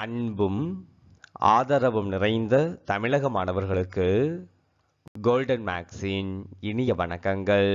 அன்பும் ஆதரவும் நிறைந்த தமிழக மாணவர்களுக்கு கோல்டன் மேக்ஸின் இனிய வணக்கங்கள்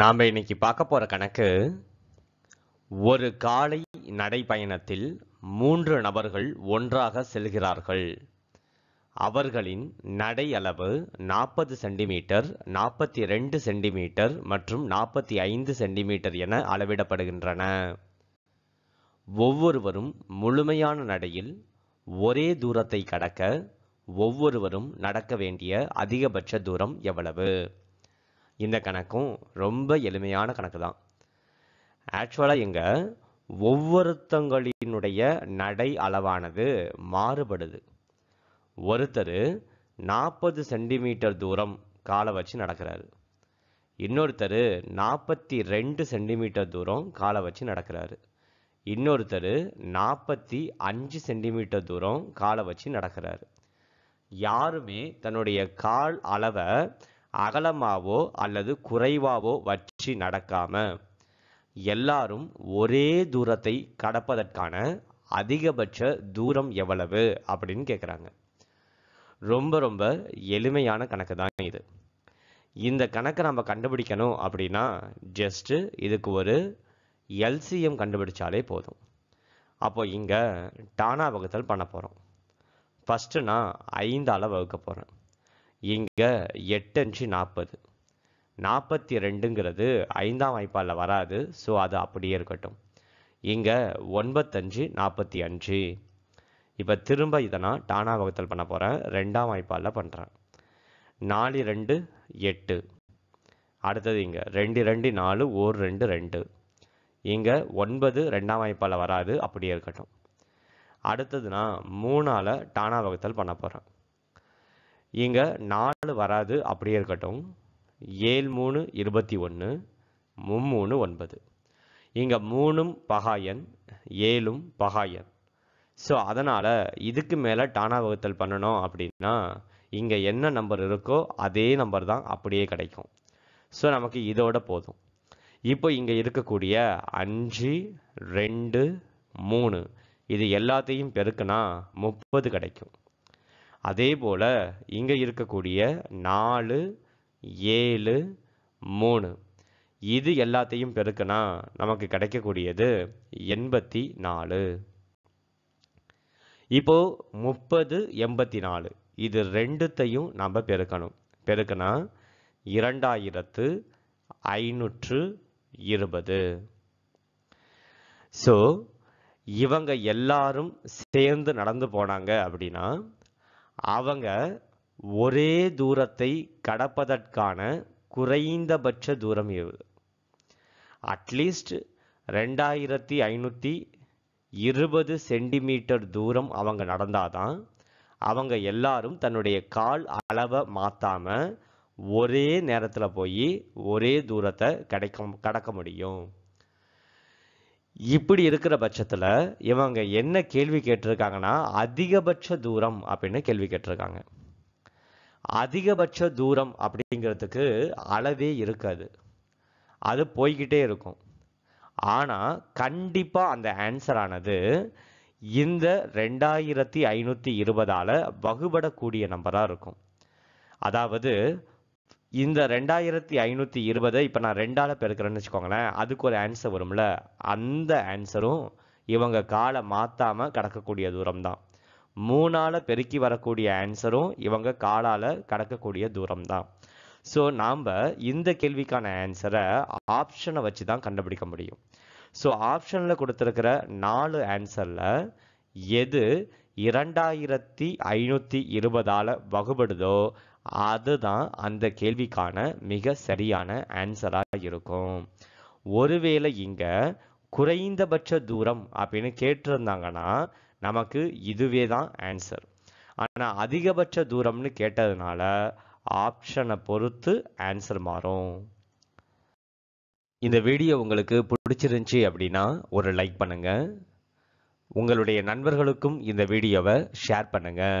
நாம் இன்னைக்கு பார்க்க போகிற கணக்கு ஒரு காலை நடைப்பயணத்தில் மூன்று நபர்கள் ஒன்றாக செல்கிறார்கள் அவர்களின் நடை அளவு நாற்பது சென்டிமீட்டர் நாற்பத்தி ரெண்டு சென்டிமீட்டர் மற்றும் நாற்பத்தி ஐந்து சென்டிமீட்டர் என அளவிடப்படுகின்றன ஒவ்வொருவரும் முழுமையான நடையில் ஒரே தூரத்தை கடக்க ஒவ்வொருவரும் நடக்க வேண்டிய அதிகபட்ச தூரம் எவ்வளவு இந்த கணக்கும் ரொம்ப எளிமையான கணக்கு தான் ஆக்சுவலாக இங்கே ஒவ்வொருத்தங்களினுடைய நடை அளவானது மாறுபடுது ஒருத்தர் நாற்பது சென்டிமீட்டர் தூரம் காலை வச்சு நடக்கிறாரு இன்னொருத்தர் நாற்பத்தி ரெண்டு சென்டிமீட்டர் தூரம் காலை வச்சு நடக்கிறாரு இன்னொருத்தர் நாற்பத்தி அஞ்சு சென்டிமீட்டர் தூரம் காலை வச்சு நடக்கிறார் யாருமே தன்னுடைய கால் அளவை அகலமாவோ அல்லது குறைவாவோ வச்சு நடக்காம எல்லாரும் ஒரே தூரத்தை கடப்பதற்கான அதிகபட்ச தூரம் எவ்வளவு அப்படின்னு கேட்குறாங்க ரொம்ப ரொம்ப எளிமையான கணக்கு தான் இது இந்த கணக்கை நம்ம கண்டுபிடிக்கணும் அப்படின்னா ஜஸ்ட்டு இதுக்கு ஒரு எல்சிஎம் கண்டுபிடிச்சாலே போதும் அப்போது இங்கே டானா வகுத்தல் பண்ண போகிறோம் ஃபஸ்ட்டு நான் ஐந்தால் வகுக்க போகிறேன் இங்கே எட்டு அஞ்சு நாற்பது நாற்பத்தி ரெண்டுங்கிறது ஐந்தாம் வாய்ப்பால் வராது ஸோ அது அப்படியே இருக்கட்டும் இங்கே ஒன்பத்தஞ்சு நாற்பத்தி அஞ்சு இப்போ திரும்ப இதை நான் டானா வகுத்தல் பண்ண போகிறேன் ரெண்டாம் வாய்ப்பால் பண்ணுறேன் நாலு ரெண்டு எட்டு அடுத்தது இங்கே ரெண்டு ரெண்டு நாலு ஒரு ரெண்டு ரெண்டு இங்கே ஒன்பது ரெண்டாம் வாய்ப்பால் வராது அப்படியே இருக்கட்டும் அடுத்தது நான் மூணால் டானா வகுத்தல் பண்ண போகிறேன் இங்கே நாலு வராது அப்படியே இருக்கட்டும் ஏழு மூணு இருபத்தி ஒன்று மும்மூணு ஒன்பது இங்கே மூணும் பகாயன் ஏழும் பகாயன் ஸோ அதனால் இதுக்கு மேலே டானா வகுத்தல் பண்ணணும் அப்படின்னா இங்கே என்ன நம்பர் இருக்கோ அதே நம்பர் தான் அப்படியே கிடைக்கும் ஸோ நமக்கு இதோட போதும் இப்போ இங்கே இருக்கக்கூடிய அஞ்சு ரெண்டு மூணு இது எல்லாத்தையும் பெருக்குனா முப்பது கிடைக்கும் அதே போல் இங்கே இருக்கக்கூடிய நாலு ஏழு மூணு இது எல்லாத்தையும் பெருக்குனா நமக்கு கிடைக்கக்கூடியது எண்பத்தி நாலு இப்போ முப்பது எண்பத்தி நாலு இது ரெண்டுத்தையும் நம்ம பெருக்கணும் பெருக்குனா இரண்டாயிரத்து ஐநூற்று இருபது ஸோ இவங்க எல்லாரும் சேர்ந்து நடந்து போனாங்க அப்படின்னா அவங்க ஒரே தூரத்தை கடப்பதற்கான குறைந்தபட்ச தூரம் எது அட்லீஸ்ட் ரெண்டாயிரத்தி ஐநூற்றி இருபது சென்டிமீட்டர் தூரம் அவங்க நடந்தாதான் அவங்க எல்லாரும் தன்னுடைய கால் அளவை மாற்றாமல் ஒரே நேரத்தில் போய் ஒரே தூரத்தை கிடைக்க கடக்க முடியும் இப்படி இருக்கிற பட்சத்தில் இவங்க என்ன கேள்வி கேட்டிருக்காங்கன்னா அதிகபட்ச தூரம் அப்படின்னு கேள்வி கேட்டிருக்காங்க அதிகபட்ச தூரம் அப்படிங்கிறதுக்கு அளவே இருக்காது அது போய்கிட்டே இருக்கும் ஆனால் கண்டிப்பாக அந்த ஆன்சர் ஆனது இந்த ரெண்டாயிரத்தி ஐநூற்றி இருபதால் வகுபடக்கூடிய நம்பராக இருக்கும் அதாவது இந்த ரெண்டாயிரத்தி ஐநூற்றி இருபது இப்போ நான் ரெண்டால் பெருக்கிறேன்னு வச்சுக்கோங்களேன் அதுக்கு ஒரு ஆன்சர் வரும்ல அந்த ஆன்சரும் இவங்க காலை மாற்றாமல் கடக்கக்கூடிய தூரம் தான் மூணால் பெருக்கி வரக்கூடிய ஆன்சரும் இவங்க காலால் கடக்கக்கூடிய தூரம் தான் ஸோ நாம் இந்த கேள்விக்கான ஆன்சரை ஆப்ஷனை வச்சு தான் கண்டுபிடிக்க முடியும் ஸோ ஆப்ஷனில் கொடுத்துருக்கிற நாலு ஆன்சரில் எது இரண்டாயிரத்தி ஐநூற்றி இருபதால் வகுபடுதோ அதுதான் அந்த கேள்விக்கான மிக சரியான ஆன்சராக இருக்கும் ஒருவேளை இங்கே குறைந்தபட்ச தூரம் அப்படின்னு கேட்டிருந்தாங்கன்னா நமக்கு இதுவே தான் ஆன்சர் ஆனால் அதிகபட்ச தூரம்னு கேட்டதுனால ஆப்ஷனை பொறுத்து ஆன்சர் மாறும் இந்த வீடியோ உங்களுக்கு பிடிச்சிருந்துச்சி அப்படின்னா ஒரு லைக் பண்ணுங்கள் உங்களுடைய நண்பர்களுக்கும் இந்த வீடியோவை ஷேர் பண்ணுங்கள்